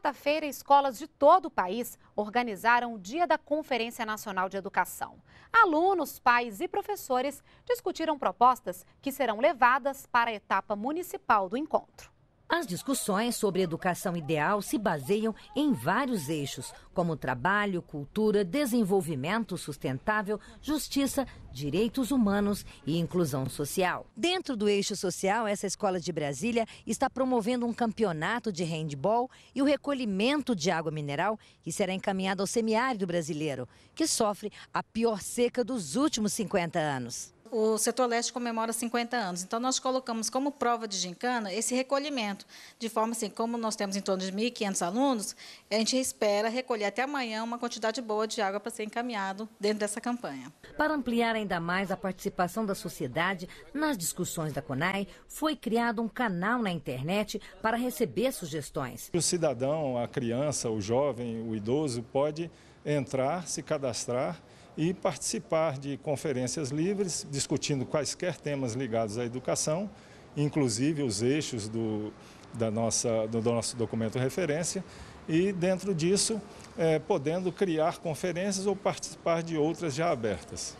quarta-feira, escolas de todo o país organizaram o Dia da Conferência Nacional de Educação. Alunos, pais e professores discutiram propostas que serão levadas para a etapa municipal do encontro. As discussões sobre educação ideal se baseiam em vários eixos, como trabalho, cultura, desenvolvimento sustentável, justiça, direitos humanos e inclusão social. Dentro do eixo social, essa escola de Brasília está promovendo um campeonato de handball e o recolhimento de água mineral que será encaminhado ao semiárido brasileiro, que sofre a pior seca dos últimos 50 anos o setor leste comemora 50 anos. Então, nós colocamos como prova de gincana esse recolhimento, de forma assim, como nós temos em torno de 1.500 alunos, a gente espera recolher até amanhã uma quantidade boa de água para ser encaminhado dentro dessa campanha. Para ampliar ainda mais a participação da sociedade nas discussões da CONAI, foi criado um canal na internet para receber sugestões. O cidadão, a criança, o jovem, o idoso pode entrar, se cadastrar e participar de conferências livres, discutindo quaisquer temas ligados à educação, inclusive os eixos do, da nossa, do, do nosso documento referência, e dentro disso, é, podendo criar conferências ou participar de outras já abertas.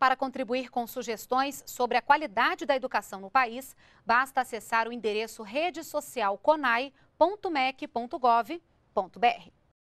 Para contribuir com sugestões sobre a qualidade da educação no país, basta acessar o endereço rede social conai.mec.gov.br.